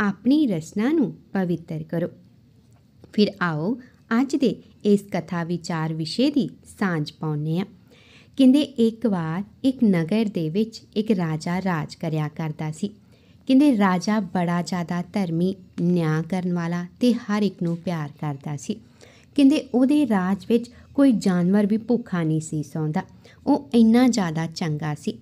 ਆਪਣੀ ਰਚਨਾ ਨੂੰ ਪਵਿੱਤਰ ਕਰੋ ਫਿਰ ਆਓ ਅੱਜ ਦੇ ਇਸ ਕਥਾ ਵਿਚਾਰ ਵਿਸ਼ੇ ਦੀ ਸਾਂਝ ਪਾਉਨੇ ਆ ਕਹਿੰਦੇ ਇੱਕ ਵਾਰ ਇੱਕ ਨਗਰ ਦੇ ਵਿੱਚ ਇੱਕ ਰਾਜਾ ਰਾਜ ਕਰਿਆ ਕਰਦਾ ਸੀ ਕਹਿੰਦੇ ਰਾਜਾ ਬੜਾ ਜ਼ਿਆਦਾ ਧਰਮੀ ਨਿਆਂ ਕਰਨ ਵਾਲਾ ਤੇ ਹਰ ਇੱਕ ਨੂੰ ਪਿਆਰ ਕਰਦਾ ਸੀ ਕਹਿੰਦੇ ਉਹਦੇ ਰਾਜ ਵਿੱਚ ਕੋਈ ਜਾਨਵਰ ਵੀ ਭੁੱਖਾ ਨਹੀਂ ਸੀ ਸੌਂਦਾ ਉਹ ਇੰਨਾ ਜ਼ਿਆਦਾ ਚੰਗਾ ਸੀ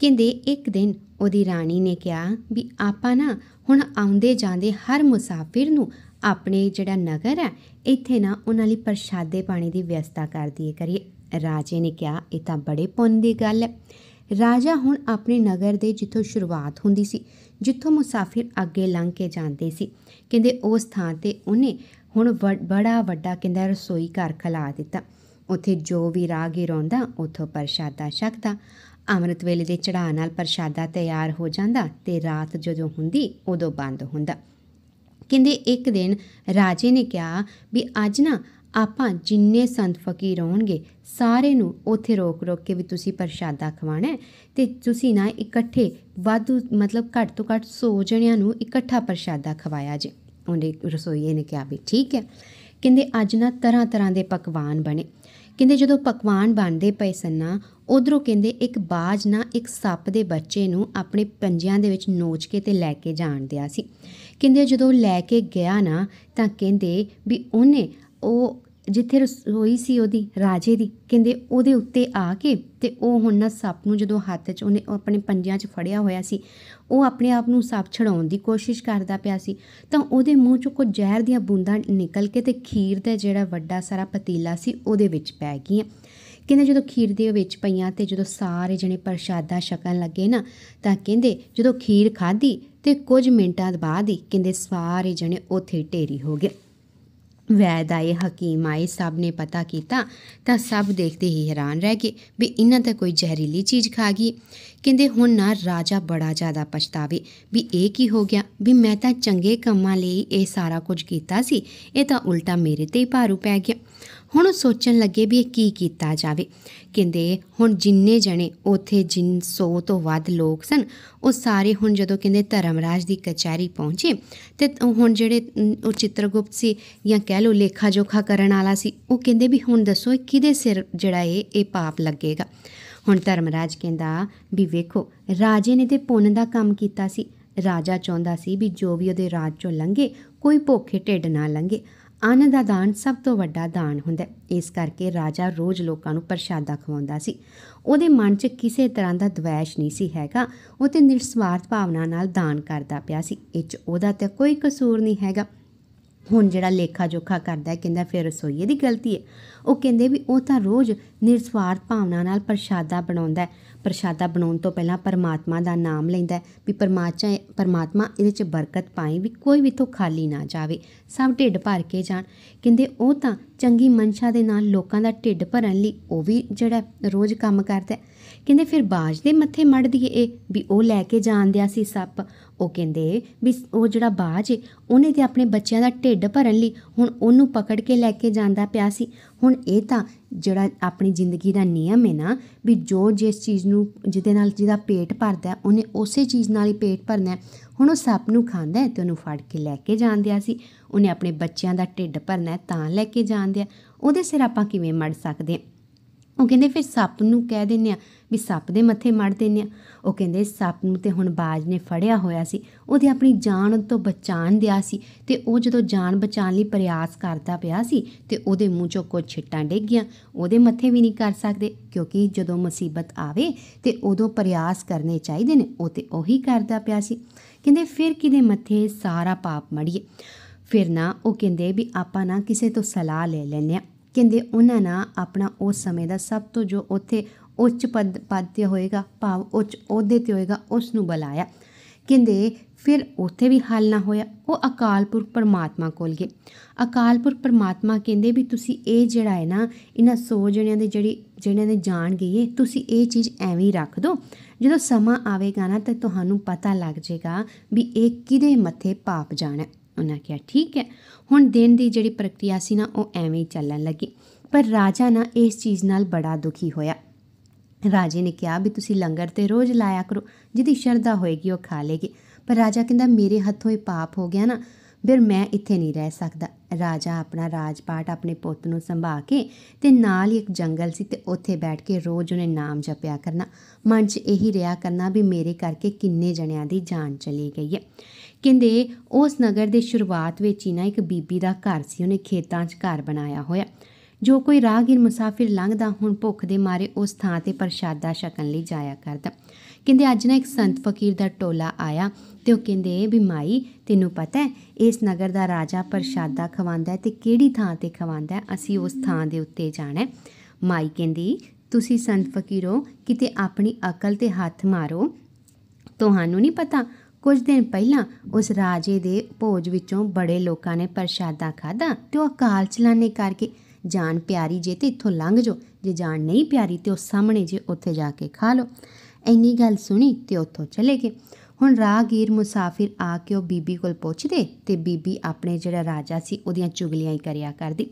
ਕਹਿੰਦੇ ਇੱਕ ਦਿਨ ਉਹਦੀ ਰਾਣੀ ਨੇ ਕਿਹਾ ਵੀ ਆਪਾਂ ਨਾ ਹੁਣ ਆਉਂਦੇ ਜਾਂਦੇ ਹਰ ਮੁਸਾਫਿਰ ਨੂੰ ਆਪਣੇ ਜਿਹੜਾ ਨਗਰ ਹੈ ਇੱਥੇ ਨਾ ਉਹਨਾਂ ਲਈ ਪ੍ਰਸ਼ਾਦੇ ਪਾਣੀ ਦੀ ਵਿਵਸਥਾ ਕਰ ਦਈਏ ਕਰੀਏ ਰਾਜੇ ਨੇ ਕਿਹਾ ਇਹ ਤਾਂ ਬੜੇ ਪੁੰਨ ਦੀ ਗੱਲ ਹੈ ਰਾਜਾ ਹੁਣ ਆਪਣੇ ਨਗਰ ਦੇ ਜਿੱਥੋਂ ਸ਼ੁਰੂਆਤ ਹੁੰਦੀ ਸੀ ਜਿੱਥੋਂ ਮੁਸਾਫਿਰ ਅੱਗੇ ਲੰਘ ਕੇ ਜਾਂਦੇ ਸੀ ਕਹਿੰਦੇ ਉਸ ਥਾਂ ਤੇ ਉਹਨੇ ਹੁਣ ਬੜਾ ਵੱਡਾ ਕਹਿੰਦਾ ਰਸੋਈ ਘਰ ਖਲਾ ਦਿੱਤਾ ਉੱਥੇ ਜੋ ਵੀ ਰਾਹਗੀਰ ਰੋਂਦਾ ਉਥੋਂ ਪ੍ਰਸ਼ਾਦਾ ਛਕਦਾ ਅੰਮ੍ਰਿਤ ਵੇਲੇ ਦੇ ਚੜਾਅ ਨਾਲ ਪ੍ਰਸ਼ਾਦਾ ਤਿਆਰ ਹੋ ਜਾਂਦਾ ਤੇ ਰਾਤ ਜਦੋਂ ਹੁੰਦੀ ਉਦੋਂ ਬੰਦ ਹੁੰਦਾ ਕਹਿੰਦੇ ਇੱਕ ਦਿਨ ਰਾਜੇ ਨੇ ਕਿਹਾ ਵੀ ਅੱਜ ਨਾ ਆਪਾਂ ਜਿੰਨੇ ਸੰਤ ਫਕੀਰ ਹੋਣਗੇ ਸਾਰੇ ਨੂੰ ਉਥੇ ਰੋਕ-ਰੋਕ ਕੇ ਵੀ ਤੁਸੀਂ ਪ੍ਰਸ਼ਾਦਾ ਖਵਾਣਾ ਤੇ ਤੁਸੀਂ ਨਾ ਇਕੱਠੇ ਵਾਧੂ ਮਤਲਬ ਘੱਟ ਤੋਂ ਘੱਟ 100 ਜਣਿਆਂ ਨੂੰ ਇਕੱਠਾ ਪ੍ਰਸ਼ਾਦਾ ਖਵਾਇਆ ਜੇ ਉਹਨੇ ਰਸੋਈਏ ਨੇ ਕਿਹਾ ਵੀ ਠੀਕ ਹੈ ਕਹਿੰਦੇ ਅੱਜ ਨਾ ਤਰ੍ਹਾਂ ਤਰ੍ਹਾਂ ਦੇ ਪਕਵਾਨ ਬਣੇ ਕਹਿੰਦੇ ਜਦੋਂ ਪਕਵਾਨ ਬਣਦੇ ਪਏ ਸਨ ਉਧਰੋਂ ਕਹਿੰਦੇ ਇੱਕ ਬਾਜ ਨਾ ਇੱਕ ਸੱਪ ਦੇ ਬੱਚੇ ਨੂੰ ਆਪਣੇ ਪੰਜਿਆਂ ਦੇ ਵਿੱਚ ਨੋਚ ਕੇ ਤੇ ਲੈ ਕੇ ਜਾਣ ਦਿਆ ਸੀ ਕਹਿੰਦੇ ਜਦੋਂ ਲੈ ਕੇ ਗਿਆ ਨਾ ਤਾਂ ਕਹਿੰਦੇ ਵੀ ਉਹਨੇ ਉਹ ਜਿੱਥੇ ਰਸੋਈ ਸੀ ਉਹਦੀ ਰਾਜੇ ਦੀ ਕਹਿੰਦੇ ਉਹਦੇ ਉੱਤੇ ਆ ਕੇ ਤੇ ਉਹ ਹੁਣ ਨਾ ਸੱਪ ਨੂੰ ਜਦੋਂ ਹੱਥ 'ਚ ਉਹਨੇ ਆਪਣੇ ਪੰਜਿਆਂ 'ਚ ਫੜਿਆ ਹੋਇਆ ਸੀ ਉਹ ਆਪਣੇ ਆਪ ਨੂੰ ਸੱਪ ਛਡਾਉਣ ਦੀ ਕੋਸ਼ਿਸ਼ ਕਰਦਾ ਪਿਆ ਸੀ ਤਾਂ ਉਹਦੇ ਮੂੰਹ 'ਚੋਂ ਕੋਈ ਜ਼ਹਿਰ ਦੀਆਂ ਬੂੰਦਾਂ ਨਿਕਲ ਕੇ ਤੇ ਖੀਰ ਦਾ ਜਿਹੜਾ ਵੱਡਾ ਸਾਰਾ ਪਤੀਲਾ ਸੀ ਉਹਦੇ ਵਿੱਚ ਪੈ ਗਈਆਂ ਕਹਿੰਦੇ ਜਦੋਂ ਖੀਰ ਦੇ ਵਿੱਚ ਪਈਆਂ ਤੇ ਜਦੋਂ ਸਾਰੇ ਜਣੇ ਪ੍ਰਸ਼ਾਦਾ ਛਕਣ ਲੱਗੇ ਨਾ ਤਾਂ ਕਹਿੰਦੇ ਜਦੋਂ ਖੀਰ ਖਾਧੀ ਤੇ ਕੁਝ ਮਿੰਟਾਂ ਬਾਅਦ ਹੀ ਕਹਿੰਦੇ ਸਾਰੇ ਜਣੇ ਉੱਥੇ ਢੇਰੀ ਹੋ ਗਏ ਵੈਦ ਆਏ ਹਕੀਮ ਆਏ ਸਭ ਨੇ ਪਤਾ ਕੀਤਾ ਤਾਂ ਸਭ ਦੇਖਦੇ ਹੀ ਹੈਰਾਨ ਰਹਿ ਗਏ ਵੀ ਇਹਨਾਂ ਤਾਂ ਕੋਈ ਜ਼ਹਿਰੀਲੀ ਚੀਜ਼ ਖਾ ਗਈ ਕਹਿੰਦੇ ਹੁਣ ਨਾ ਰਾਜਾ ਬੜਾ ਜ਼ਿਆਦਾ ਪਛਤਾਵੇ ਵੀ ਇਹ ਕੀ ਹੋ ਗਿਆ ਵੀ ਮੈਂ ਤਾਂ ਚੰਗੇ ਕੰਮਾਂ ਲਈ ਇਹ ਸਾਰਾ ਕੁਝ ਕੀਤਾ ਸੀ ਇਹ ਤਾਂ ਉਲਟਾ ਮੇਰੇ ਤੇ ਹੀ ਭਾਰੂ ਪੈ ਗਿਆ ਹੁਣ ਸੋਚਣ ਲੱਗੇ ਵੀ ਇਹ ਕੀ ਕੀਤਾ ਜਾਵੇ ਕਹਿੰਦੇ ਹੁਣ ਜਿੰਨੇ ਜਣੇ ਉਥੇ ਜਿੰਨ 100 ਤੋਂ ਵੱਧ ਲੋਕ ਸਨ ਉਹ ਸਾਰੇ ਹੁਣ ਜਦੋਂ ਕਹਿੰਦੇ ਧਰਮਰਾਜ ਦੀ ਕਚਹਿਰੀ ਪਹੁੰਚੇ ਤੇ ਹੁਣ ਜਿਹੜੇ ਉਹ ਚਿੱਤਰਗੁਪਤ ਸੀ ਜਾਂ ਕਹਿ ਲੋ ਲੇਖਾ ਜੋਖਾ ਕਰਨ ਵਾਲਾ ਸੀ ਉਹ ਕਹਿੰਦੇ ਵੀ ਹੁਣ ਦੱਸੋ ਕਿਹਦੇ ਸਿਰ ਜਿਹੜਾ ਇਹ ਇਹ ਪਾਪ ਲੱਗੇਗਾ ਹੁਣ ਧਰਮਰਾਜ ਕਹਿੰਦਾ ਵੀ ਵੇਖੋ ਰਾਜੇ ਨੇ ਤੇ ਪੁੰਨ ਦਾ ਕੰਮ ਕੀਤਾ ਸੀ ਰਾਜਾ ਚਾਹੁੰਦਾ ਸੀ ਵੀ ਜੋ ਵੀ ਉਹਦੇ ਰਾਜ ਚੋਂ ਲੰਘੇ ਕੋਈ ਭੁੱਖੇ ਢਿੱਡ ਨਾ ਲੰਘੇ ਅੰਨ ਦਾ ਦਾਨ ਸਭ ਤੋਂ ਵੱਡਾ ਦਾਨ ਹੁੰਦਾ ਇਸ ਕਰਕੇ ਰਾਜਾ ਰੋਜ਼ ਲੋਕਾਂ ਨੂੰ ਪ੍ਰਸ਼ਾਦਾ ਖਵਾਉਂਦਾ ਸੀ ਉਹਦੇ ਮਨ 'ਚ ਕਿਸੇ ਤਰ੍ਹਾਂ ਦਾ ਦਵੇਸ਼ ਨਹੀਂ ਸੀ ਹੈਗਾ ਉਹ ਤੇ ਨਿਰਸਵਾਰਥ ਭਾਵਨਾ ਨਾਲ ਦਾਨ ਕਰਦਾ ਪਿਆ ਸੀ ਇਹ 'ਚ ਉਹਦਾ ਤੇ ਕੋਈ ਕਸੂਰ ਨਹੀਂ ਹੈਗਾ ਹੁਣ ਜਿਹੜਾ ਲੇਖਾ ਜੋਖਾ ਕਰਦਾ ਹੈ ਕਹਿੰਦਾ ਫਿਰ ਰਸੋਈਏ ਦੀ ਗਲਤੀ ਹੈ ਉਹ ਕਹਿੰਦੇ ਵੀ ਉਹ ਤਾਂ ਰੋਜ਼ ਨਿਰਸਵਾਰਥ ਭਾਵਨਾ ਨਾਲ ਪ੍ਰਸ਼ਾਦਾ ਬਣਾਉਂਦਾ ਹੈ ਪ੍ਰਸ਼ਾਦਾ ਬਣਾਉਣ ਤੋਂ ਪਹਿਲਾਂ ਪਰਮਾਤਮਾ ਦਾ ਨਾਮ ਲੈਂਦਾ ਹੈ ਵੀ ਪਰਮਾਤਮਾ ਪਰਮਾਤਮਾ ਇਹਦੇ 'ਚ ਬਰਕਤ ਪਾਏ ਵੀ ਕੋਈ ਵੀ ਤੋਂ ਖਾਲੀ ਨਾ ਜਾਵੇ ਸਭ ਢਿੱਡ ਭਰ ਕੇ ਜਾਣ ਕਹਿੰਦੇ ਉਹ ਤਾਂ ਚੰਗੀ ਮਨਸ਼ਾ ਦੇ ਨਾਲ ਲੋਕਾਂ ਦਾ ਢਿੱਡ ਭਰਨ ਲਈ ਉਹ ਵੀ ਜਿਹੜਾ ਰੋਜ਼ ਕੰਮ ਕਰਦਾ ਕਹਿੰਦੇ ਫਿਰ ਬਾਜ ਦੇ ਮੱਥੇ ਮੜ ਦਈਏ ਇਹ ਵੀ ਉਹ ਲੈ ਕੇ ਜਾਂਦਿਆ ਸੀ ਸੱਪ ਉਹ ਕਹਿੰਦੇ ਵੀ ਉਹ ਜਿਹੜਾ ਬਾਜ ਉਹਨੇ ਤੇ ਆਪਣੇ ਬੱਚਿਆਂ ਦਾ ਢਿੱਡ ਭਰਨ ਲਈ ਹੁਣ ਉਹਨੂੰ ਪਕੜ ਕੇ ਲੈ ਕੇ ਜਾਂਦਾ ਪਿਆ ਸੀ ਹੁਣ ਇਹ ਤਾਂ ਜਿਹੜਾ ਆਪਣੀ ਜ਼ਿੰਦਗੀ ਦਾ ਨਿਯਮ ਹੈ ਨਾ ਵੀ ਜੋ ਜਿਸ ਚੀਜ਼ ਨੂੰ ਜਿਹਦੇ ਨਾਲ ਜਿਹਦਾ ਪੇਟ ਭਰਦਾ ਉਹਨੇ ਉਸੇ ਚੀਜ਼ ਨਾਲ ਹੀ ਪੇਟ ਭਰਨਾ ਹੁਣ ਉਹ ਸੱਪ ਨੂੰ ਖਾਂਦਾ ਹੈ ਤੇ ਉਹਨੂੰ ਫੜ ਕੇ ਲੈ ਕੇ ਜਾਂਦਿਆ ਸੀ ਉਹਨੇ ਆਪਣੇ ਬੱਚਿਆਂ ਦਾ ਢਿੱਡ ਭਰਨਾ ਤਾਂ ਲੈ ਕੇ ਜਾਂਦਿਆ ਉਹਦੇ ਸਿਰ ਆਪਾਂ ਕਿਵੇਂ ਮੜ ਸਕਦੇ ਉਹ ਕਹਿੰਦੇ ਫਿਰ ਸੱਪ ਨੂੰ ਕਹਿ ਦਿੰਨੇ ਆ ਵੀ ਸੱਪ ਦੇ ਮੱਥੇ ਮੜ ਦਿੰਨੇ ਆ ਉਹ ਕਹਿੰਦੇ ਸੱਪ ਨੂੰ ਤੇ ਹੁਣ ਬਾਜ ਨੇ ਫੜਿਆ ਹੋਇਆ ਸੀ ਉਹਦੀ ਆਪਣੀ ਜਾਨ ਤੋਂ ਬਚਾਣ ਦਿਆ ਸੀ ਤੇ ਉਹ ਜਦੋਂ ਜਾਨ ਬਚਾਣ ਲਈ ਪ੍ਰਯਾਸ ਕਰਦਾ ਪਿਆ ਸੀ ਤੇ ਉਹਦੇ ਮੂੰਹ ਚੋਂ ਕੁਝ ਛਿੱਟਾਂ ਡਿੱਗ ਉਹਦੇ ਮੱਥੇ ਵੀ ਨਹੀਂ ਕਰ ਸਕਦੇ ਕਿਉਂਕਿ ਜਦੋਂ ਮੁਸੀਬਤ ਆਵੇ ਤੇ ਉਦੋਂ ਪ੍ਰਯਾਸ ਕਰਨੇ ਚਾਹੀਦੇ ਨੇ ਉਹ ਤੇ ਉਹੀ ਕਰਦਾ ਪਿਆ ਸੀ ਕਹਿੰਦੇ ਫਿਰ ਕਿਦੇ ਮੱਥੇ ਸਾਰਾ ਪਾਪ ਮੜੀਏ ਫਿਰ ਨਾ ਉਹ ਕਹਿੰਦੇ ਵੀ ਆਪਾਂ ਨਾ ਕਿਸੇ ਤੋਂ ਸਲਾਹ ਲੈ ਲੈਨੇ ਆ ਕਹਿੰਦੇ ਉਹਨਾਂ ਨਾਲ ਆਪਣਾ ਉਸ ਸਮੇਂ ਦਾ ਸਭ ਤੋਂ ਜੋ ਉੱਥੇ ਉੱਚ ਪਦ ਪਦ ਤੇ ਹੋਏਗਾ ਭਾਵ ਉੱਚ ਅਹੁਦੇ ਤੇ ਹੋਏਗਾ ਉਸ ਨੂੰ ਬੁਲਾਇਆ ਕਹਿੰਦੇ ਫਿਰ ਉੱਥੇ ਵੀ ਹੱਲ ਨਾ ਹੋਇਆ ਉਹ ਅਕਾਲਪੁਰ ਪਰਮਾਤਮਾ ਕੋਲ ਗਏ ਅਕਾਲਪੁਰ ਪਰਮਾਤਮਾ ਕਹਿੰਦੇ ਵੀ ਤੁਸੀਂ ਇਹ ਜਿਹੜਾ ਹੈ ਨਾ ਇਹਨਾਂ ਸੋ ਜਣਿਆਂ ਦੇ ਜਿਹੜੀ ਜਿਹਨਾਂ ਨੇ ਜਾਣ ਗਈਏ ਤੁਸੀਂ ਇਹ ਚੀਜ਼ ਐਵੇਂ ਹੀ ਰੱਖ ਦਿਓ ਜਦੋਂ ਸਮਾਂ ਆਵੇਗਾ ਨਾ ਤੇ ਤੁਹਾਨੂੰ ਪਤਾ ਲੱਗ ਜਾਏਗਾ ਵੀ ਇਹ ਕਿਹਦੇ ਮੱਥੇ ਪਾਪ ਜਾਣਾ ਉਹਨਾਂ ਕਿਹਾ ਠੀਕ ਹੈ ਹੁਣ ਦਿਨ ਦੀ ਜਿਹੜੀ ਪ੍ਰਕਿਰਿਆ ਸੀ ਨਾ ਉਹ ਐਵੇਂ ਹੀ ਚੱਲਣ ਲੱਗੀ ਪਰ ਰਾਜਾ ਨਾ ਇਸ ਚੀਜ਼ ਨਾਲ ਬੜਾ ਦੁਖੀ ਹੋਇਆ ਰਾਜੇ ਨੇ ਕਿਹਾ ਵੀ ਤੁਸੀਂ ਲੰਗਰ ਤੇ ਰੋਜ਼ ਲਾਇਆ ਕਰੋ ਜਿਹਦੀ ਸ਼ਰਧਾ ਹੋਏਗੀ ਉਹ ਖਾ ਲੇਗੀ ਪਰ ਰਾਜਾ ਕਹਿੰਦਾ ਮੇਰੇ ਹੱਥੋਂ ਇਹ ਪਾਪ ਹੋ ਗਿਆ ਨਾ ਫਿਰ ਮੈਂ ਇੱਥੇ ਨਹੀਂ ਰਹਿ ਸਕਦਾ ਰਾਜਾ ਆਪਣਾ ਰਾਜਪਾਟ ਆਪਣੇ ਪੁੱਤ ਨੂੰ ਸੰਭਾ ਕੇ ਤੇ ਨਾਲ ਹੀ ਇੱਕ ਜੰਗਲ ਸੀ ਤੇ ਉੱਥੇ ਬੈਠ ਕੇ ਰੋਜ਼ ਉਹਨੇ ਨਾਮ ਜਪਿਆ ਕਰਨਾ ਮਨ 'ਚ ਇਹੀ ਰਿਹਾ ਕਰਨਾ ਵੀ ਮੇਰੇ ਕਰਕੇ ਕਿੰਨੇ ਜਣਿਆਂ ਦੀ ਜਾਨ ਚਲੀ ਗਈ ਹੈ ਕਹਿੰਦੇ ਉਸ ਨਗਰ ਦੇ ਸ਼ੁਰੂਆਤ ਵਿੱਚ ਹੀ ਨਾ ਇੱਕ ਬੀਬੀ ਦਾ ਘਰ ਸੀ ਉਹਨੇ ਖੇਤਾਂ 'ਚ ਘਰ ਬਣਾਇਆ ਹੋਇਆ ਜੋ ਕੋਈ ਰਾਹਗੀਰ ਮੁਸਾਫਿਰ ਲੰਘਦਾ ਹੁਣ ਭੁੱਖ ਦੇ ਮਾਰੇ ਉਸ ਥਾਂ ਤੇ ਪ੍ਰਸ਼ਾਦਾ ਛਕਣ ਲਈ ਜਾਇਆ ਕਰਦਾ ਕਹਿੰਦੇ ਅੱਜ ਨਾ ਇੱਕ ਸੰਤ ਫਕੀਰ ਦਾ ਟੋਲਾ ਆਇਆ ਤੇ ਉਹ ਕਹਿੰਦੇ ਵੀ ਮਾਈ ਤੈਨੂੰ ਪਤਾ ਹੈ ਇਸ ਨਗਰ ਦਾ ਰਾਜਾ ਪ੍ਰਸ਼ਾਦਾ ਖਵਾਉਂਦਾ ਤੇ ਕਿਹੜੀ ਥਾਂ ਤੇ ਖਵਾਉਂਦਾ ਅਸੀਂ ਉਸ ਥਾਂ ਦੇ ਉੱਤੇ ਜਾਣਾ ਮਾਈ ਕਹਿੰਦੀ ਤੁਸੀਂ ਸੰਤ ਫਕੀਰੋ ਕਿਤੇ ਆਪਣੀ ਅਕਲ ਤੇ ਹੱਥ ਮਾਰੋ ਤੁਹਾਨੂੰ ਨਹੀਂ ਪਤਾ ਕੁਝ ਦਿਨ ਪਹਿਲਾਂ ਉਸ ਰਾਜੇ ਦੇ ਭੋਜ ਵਿੱਚੋਂ ਬੜੇ ਲੋਕਾਂ ਨੇ ਪ੍ਰਸ਼ਾਦਾ ਖਾਦਾ ਤੇ ਉਹ ਕਾਲ ਚਲਾਣੇ ਕਰਕੇ ਜਾਨ ਪਿਆਰੀ ਜੇ ਤੇ ਇੱਥੋਂ ਲੰਘ ਜੋ ਜੇ ਜਾਨ ਨਹੀਂ ਪਿਆਰੀ ਤੇ ਉਹ ਸਾਹਮਣੇ ਜੇ ਉੱਥੇ ਜਾ ਕੇ ਖਾ ਲੋ ਐਨੀ ਗੱਲ ਸੁਣੀ ਤੇ ਉੱਥੋਂ ਚਲੇ ਗਏ ਹੁਣ ਰਾਗੀਰ ਮੁਸਾਫਿਰ ਆ ਕੇ ਉਹ ਬੀਬੀ ਕੋਲ ਪੁੱਛਦੇ ਤੇ ਬੀਬੀ ਆਪਣੇ ਜਿਹੜਾ ਰਾਜਾ ਸੀ ਉਹਦੀਆਂ ਚੁਗਲੀਆਂ ਹੀ ਕਰਿਆ ਕਰਦੀ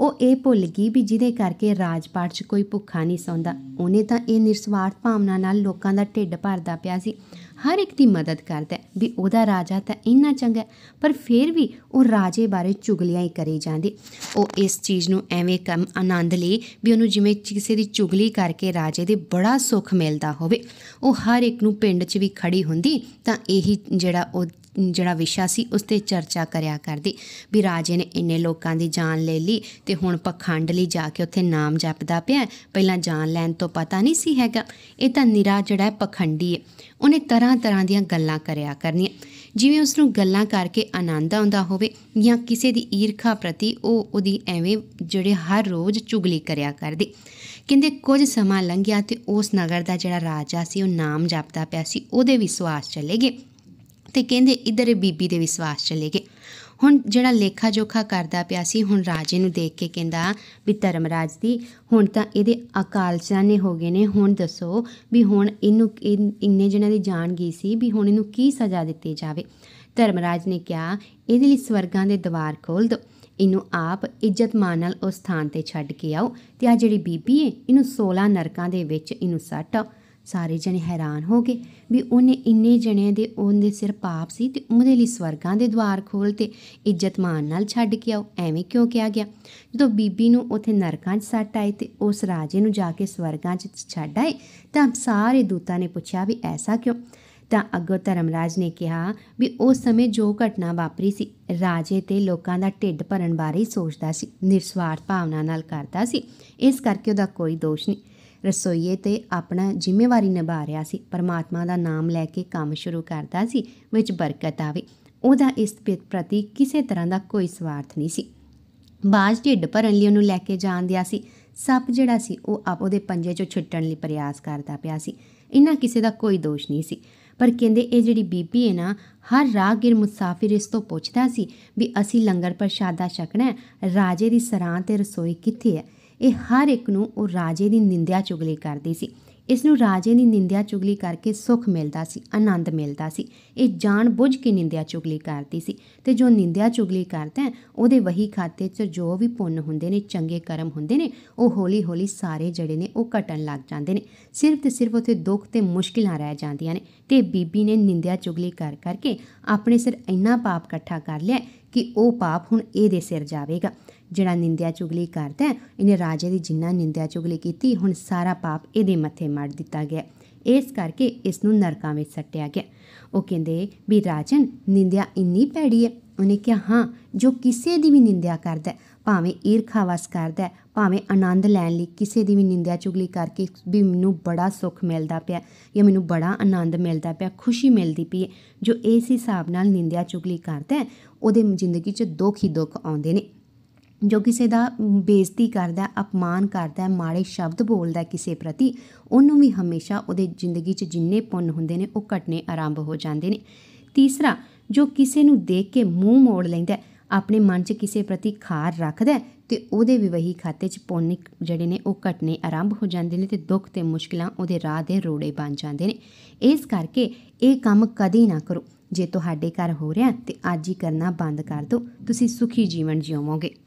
ਉਹ ਇਹ ਭੁੱਲ ਗਈ ਵੀ ਜਿਹਦੇ ਕਰਕੇ ਰਾਜਪਾਟ 'ਚ ਕੋਈ ਭੁੱਖਾ ਨਹੀਂ ਸੌਂਦਾ ਉਹਨੇ ਤਾਂ ਇਹ ਨਿਰਸਵਾਰਥ ਭਾਵਨਾ ਨਾਲ ਲੋਕਾਂ ਦਾ ਢਿੱਡ ਭਰਦਾ ਪਿਆ ਸੀ ਹਰ ਇੱਕ ਦੀ ਮਦਦ ਕਰਦਾ ਵੀ ਉਹਦਾ ਰਾਜਾ ਤਾਂ ਇੰਨਾ ਚੰਗਾ ਪਰ ਫਿਰ ਵੀ ਉਹ ਰਾਜੇ ਬਾਰੇ ਚੁਗਲੀਆਂ ਹੀ ਕਰੀ ਜਾਂਦੀ ਉਹ ਇਸ ਚੀਜ਼ ਨੂੰ ਐਵੇਂ ਕੰਮ ਆਨੰਦ ਲਈ ਵੀ ਉਹਨੂੰ ਜਿਵੇਂ ਕਿਸੇ ਦੀ ਚੁਗਲੀ ਕਰਕੇ ਰਾਜੇ ਦੇ ਬੜਾ ਸੁੱਖ ਮਿਲਦਾ ਹੋਵੇ ਉਹ ਹਰ ਇੱਕ ਨੂੰ ਪਿੰਡ 'ਚ ਵੀ ਖੜੀ ਹੁੰਦੀ ਤਾਂ ਇਹੀ ਜਿਹੜਾ ਉਹ ਜਿਹੜਾ ਵਿਸ਼ਾ ਸੀ ਉਸ ਤੇ ਚਰਚਾ ਕਰਿਆ ਕਰਦੀ ਵੀ ਰਾਜੇ ਨੇ ਇੰਨੇ ਲੋਕਾਂ ਦੀ ਜਾਨ ਲੈ ਲਈ ਤੇ ਹੁਣ ਪਖੰਡ ਲਈ ਜਾ ਕੇ ਉੱਥੇ ਨਾਮ ਜਪਦਾ ਪਿਆ ਪਹਿਲਾਂ ਜਾਨ ਲੈਣ ਤੋਂ ਪਤਾ ਨਹੀਂ ਸੀ ਹੈਗਾ ਇਹ ਤਾਂ ਨਿਰਾ ਜਿਹੜਾ ਪਖੰਡੀ ਹੈ ਉਹਨੇ ਤਰ੍ਹਾਂ ਤਰ੍ਹਾਂ ਦੀਆਂ ਗੱਲਾਂ ਕਰਿਆ ਕਰਨੀਆਂ ਜਿਵੇਂ ਉਸ ਨੂੰ ਗੱਲਾਂ ਕਰਕੇ ਆਨੰਦ ਆਉਂਦਾ ਹੋਵੇ ਜਾਂ ਕਿਸੇ ਦੀ ਈਰਖਾ ਪ੍ਰਤੀ ਉਹ ਉਹਦੀ ਐਵੇਂ ਜਿਹੜੇ ਹਰ ਰੋਜ਼ ਚੁਗਲੀ ਕਰਿਆ ਕਰਦੀ ਕਹਿੰਦੇ ਕੁਝ ਸਮਾਂ ਲੰਘਿਆ ਤੇ ਉਸ ਨਗਰ ਦਾ ਜਿਹੜਾ ਰਾਜਾ ਸੀ ਉਹ ਨਾਮ ਜਪਦਾ ਪਿਆ ਸੀ ਉਹਦੇ ਵਿਸ਼ਵਾਸ ਚਲੇ ਗਏ ਤੇ ਕਹਿੰਦੇ ਇਧਰ ਬੀਬੀ ਦੇ ਵਿਸ਼ਵਾਸ ਚਲੇ ਗਏ ਹੁਣ ਜਿਹੜਾ ਲੇਖਾ ਜੋਖਾ ਕਰਦਾ ਪਿਆ ਸੀ ਹੁਣ ਰਾਜੇ ਨੂੰ ਦੇਖ ਕੇ ਕਹਿੰਦਾ ਵੀ ਧਰਮਰਾਜ ਦੀ ਹੁਣ ਤਾਂ ਇਹਦੇ ਅਕਾਲ ਚਾਨੇ ਹੋ ਗਏ ਨੇ ਹੁਣ ਦੱਸੋ ਵੀ ਹੁਣ ਇਹਨੂੰ ਇੰਨੇ ਜਿਹਨਾਂ ਦੀ ਜਾਨ ਗਈ ਸੀ ਵੀ ਹੁਣ ਇਹਨੂੰ ਕੀ ਸਜ਼ਾ ਦਿੱਤੀ ਜਾਵੇ ਧਰਮਰਾਜ ਨੇ ਕਿਹਾ ਇਹਦੇ ਲਈ ਸਵਰਗਾਂ ਦੇ ਦਵਾਰ ਖੋਲ ਦੋ ਇਹਨੂੰ ਆਪ ਇੱਜ਼ਤ ਮਾਨ ਨਾਲ ਉਸ ਥਾਂ ਤੇ ਛੱਡ ਕੇ ਆਓ ਤੇ ਆ ਜਿਹੜੀ ਬੀਬੀ ਏ ਇਹਨੂੰ 16 ਨਰਕਾਂ ਦੇ ਵਿੱਚ ਇਹਨੂੰ ਸੱਟ ਸਾਰੇ ਜਣੇ ਹੈਰਾਨ ਹੋ ਗਏ ਵੀ ਉਹਨੇ ਇੰਨੇ ਜਣਿਆਂ ਦੇ ਉਹਦੇ ਸਿਰ ਪਾਪ ਸੀ ਤੇ ਉਹਦੇ ਲਈ ਸਵਰਗਾਂ ਦੇ ਦਵਾਰ ਖੋਲ ਤੇ ਇੱਜ਼ਤ ਮਾਨ ਨਾਲ ਛੱਡ ਕੇ ਆਓ ਐਵੇਂ ਕਿਉਂ ਕਿਹਾ ਗਿਆ ਜਦੋਂ ਬੀਬੀ ਨੂੰ ਉਥੇ ਨਰਕਾਂ 'ਚ ਸੱਟ ਆਈ ਤੇ ਉਸ ਰਾਜੇ ਨੂੰ ਜਾ ਕੇ ਸਵਰਗਾਂ 'ਚ ਛੱਡ ਆਏ ਤਾਂ ਸਾਰੇ ਦੂਤਾਂ ਨੇ ਪੁੱਛਿਆ ਵੀ ਐਸਾ ਕਿਉਂ ਤਾਂ ਅਗੋ ਧਰਮਰਾਜ ਨੇ ਕਿਹਾ ਵੀ ਉਸ ਸਮੇਂ ਜੋ ਘਟਨਾ ਵਾਪਰੀ ਸੀ ਰਾਜੇ ਤੇ ਲੋਕਾਂ ਦਾ ਢਿੱਡ ਭਰਨ ਬਾਰੇ ਸੋਚਦਾ ਸੀ ਨਿਰਸਵਾਰਥ ਭਾਵਨਾ ਨਾਲ ਕਰਦਾ ਸੀ ਇਸ ਕਰਕੇ ਉਹਦਾ ਕੋਈ ਦੋਸ਼ ਨਹੀਂ ਰਸੋਈਏ ਤੇ ਆਪਣਾ ਜ਼ਿੰਮੇਵਾਰੀ ਨਿਭਾ ਰਿਹਾ ਸੀ ਪਰਮਾਤਮਾ ਦਾ ਨਾਮ ਲੈ ਕੇ ਕੰਮ ਸ਼ੁਰੂ ਕਰਦਾ ਸੀ ਵਿੱਚ ਬਰਕਤ ਆਵੇ ਉਹਦਾ ਇਸ ਪ੍ਰਤੀ ਕਿਸੇ ਤਰ੍ਹਾਂ ਦਾ ਕੋਈ ਸਵਾਰਥ ਨਹੀਂ ਸੀ ਬਾਜ ਢਿੱਡ ਭਰਨ ਲਈ ਉਹਨੂੰ ਲੈ ਕੇ ਜਾਣ ਦਿਆ ਸੀ ਸੱਪ ਜਿਹੜਾ ਸੀ ਉਹ ਆਪ ਉਹਦੇ ਪੰਜੇ ਚੋਂ ਛੁੱਟਣ ਲਈ ਪ੍ਰਯਾਸ ਕਰਦਾ ਪਿਆ ਸੀ ਇਹਨਾਂ ਕਿਸੇ ਦਾ ਕੋਈ ਦੋਸ਼ ਨਹੀਂ ਸੀ ਪਰ ਕਹਿੰਦੇ ਇਹ ਜਿਹੜੀ ਬੀਬੀ ਹੈ ਨਾ ਹਰ ਰਾਹਗੀਰ ਮੁਸਾਫਿਰ ਇਸ ਤੋਂ ਪੁੱਛਦਾ ਸੀ ਵੀ ਅਸੀਂ ਲੰਗਰ ਪ੍ਰਸ਼ਾਦਾ ਛਕਣਾ ਹੈ ਰਾਜੇ ਦੀ ਸਰਾਂ ਤੇ ਰਸੋਈ ਕਿੱਥੇ ਹੈ ਇਹ ਹਰ ਇੱਕ ਨੂੰ ਉਹ ਰਾਜੇ ਦੀ ਨਿੰਦਿਆ ਚੁਗਲੀ ਕਰਦੀ ਸੀ ਇਸ ਨੂੰ ਰਾਜੇ ਦੀ ਨਿੰਦਿਆ ਚੁਗਲੀ ਕਰਕੇ ਸੁਖ ਮਿਲਦਾ ਸੀ ਆਨੰਦ ਮਿਲਦਾ ਸੀ ਇਹ ਜਾਣ ਬੁੱਝ ਕੇ ਨਿੰਦਿਆ ਚੁਗਲੀ ਕਰਦੀ ਸੀ ਤੇ ਜੋ ਨਿੰਦਿਆ ਚੁਗਲੀ ਕਰਦਾ ਉਹਦੇ ਵਹੀ ਖਾਤੇ 'ਚ ਜੋ ਵੀ ਪੁੰਨ ਹੁੰਦੇ ਨੇ ਚੰਗੇ ਕਰਮ ਹੁੰਦੇ ਨੇ ਉਹ ਹੌਲੀ-ਹੌਲੀ ਸਾਰੇ ਜੜੇ ਨੇ ਉਹ ਘਟਣ ਲੱਗ ਜਾਂਦੇ ਨੇ ਸਿਰਫ ਤੇ ਸਿਰਫ ਉਥੇ ਦੁੱਖ ਤੇ ਮੁਸ਼ਕਿਲਾਂ ਰਹਿ ਜਾਂਦੀਆਂ ਨੇ ਤੇ ਬੀਬੀ ਨੇ ਨਿੰਦਿਆ ਚੁਗਲੀ ਕਰ ਕਰਕੇ ਆਪਣੇ ਸਿਰ ਇੰਨਾ ਪਾਪ ਇਕੱਠਾ ਕਰ ਲਿਆ ਕਿ ਉਹ ਪਾਪ ਹੁਣ ਇਹਦੇ ਸਿਰ ਜਾਵੇਗਾ ਜਿਹੜਾ ਨਿੰਦਿਆ ਚੁਗਲੀ ਕਰਦਾ ਹੈ ਇਹਨੇ ਰਾਜੇ ਦੀ ਜਿੰਨਾ ਨਿੰਦਿਆ ਚੁਗਲੀ ਕੀਤੀ ਹੁਣ ਸਾਰਾ ਪਾਪ ਇਹਦੇ ਮੱਥੇ ਮਾਰ ਦਿੱਤਾ ਗਿਆ ਇਸ ਕਰਕੇ ਇਸ ਨੂੰ ਨਰਕਾਂ ਵਿੱਚ ਸੱਟਿਆ ਗਿਆ ਉਹ ਕਹਿੰਦੇ ਵੀ ਰਾਜਨ ਨਿੰਦਿਆ ਇੰਨੀ ਭੈੜੀ ਹੈ ਉਹਨੇ ਕਿਹਾ ਹਾਂ ਜੋ ਕਿਸੇ ਦੀ ਵੀ ਨਿੰਦਿਆ ਕਰਦਾ ਭਾਵੇਂ ਈਰਖਾ ਵਸ ਕਰਦਾ ਭਾਵੇਂ ਆਨੰਦ ਲੈਣ ਲਈ ਕਿਸੇ ਦੀ ਵੀ ਨਿੰਦਿਆ ਚੁਗਲੀ ਕਰਕੇ ਵੀ ਮੈਨੂੰ ਬੜਾ ਸੁੱਖ ਮਿਲਦਾ ਪਿਆ ਜਾਂ ਮੈਨੂੰ ਬੜਾ ਆਨੰਦ ਮਿਲਦਾ ਪਿਆ ਖੁਸ਼ੀ ਮਿਲਦੀ ਪਈ ਜੋ ਇਸ ਹਿਸਾਬ ਨਾਲ ਨਿੰਦਿਆ ਚੁਗਲੀ ਕਰਦਾ ਉਹਦੇ ਜ਼ਿੰਦਗੀ 'ਚ ਦੁੱਖ ਹੀ ਦੁੱਖ ਆਉਂਦੇ ਨੇ ਜੋ ਕਿਸੇ ਦਾ ਬੇਇੱਜ਼ਤੀ ਕਰਦਾ ਅਪਮਾਨ ਕਰਦਾ ਮਾੜੇ ਸ਼ਬਦ ਬੋਲਦਾ ਕਿਸੇ ਪ੍ਰਤੀ ਉਹਨੂੰ ਵੀ ਹਮੇਸ਼ਾ ਉਹਦੇ ਜ਼ਿੰਦਗੀ 'ਚ ਜਿੰਨੇ ਪੁੰਨ ਹੁੰਦੇ ਨੇ ਉਹ ਘਟਨੇ ਆਰੰਭ ਹੋ ਜਾਂਦੇ ਨੇ ਤੀਸਰਾ ਜੋ ਕਿਸੇ ਨੂੰ ਦੇਖ ਕੇ ਮੂੰਹ ਮੋੜ ਲੈਂਦਾ ਆਪਣੇ ਮਨ 'ਚ ਕਿਸੇ ਪ੍ਰਤੀ ਖਾਰ ਰੱਖਦਾ ਤੇ ਉਹਦੇ ਵੀ ਵਹੀ ਖਾਤੇ 'ਚ ਪੁੰਨ ਜਿਹੜੇ ਨੇ ਉਹ ਘਟਨੇ ਆਰੰਭ ਹੋ ਜਾਂਦੇ ਨੇ ਤੇ ਦੁੱਖ ਤੇ ਮੁਸ਼ਕਲਾਂ ਉਹਦੇ ਰਾਹ ਦੇ ਰੋੜੇ ਬਣ ਜਾਂਦੇ ਨੇ ਇਸ ਕਰਕੇ ਇਹ ਕੰਮ ਕਦੀ ਨਾ ਕਰੋ ਜੇ ਤੁਹਾਡੇ ਘਰ ਹੋ ਰਿਹਾ ਤੇ ਅੱਜ ਹੀ ਕਰਨਾ ਬੰਦ ਕਰ ਦਿਓ ਤੁਸੀਂ ਸੁਖੀ ਜੀਵਨ ਜਿਉਵੋਗੇ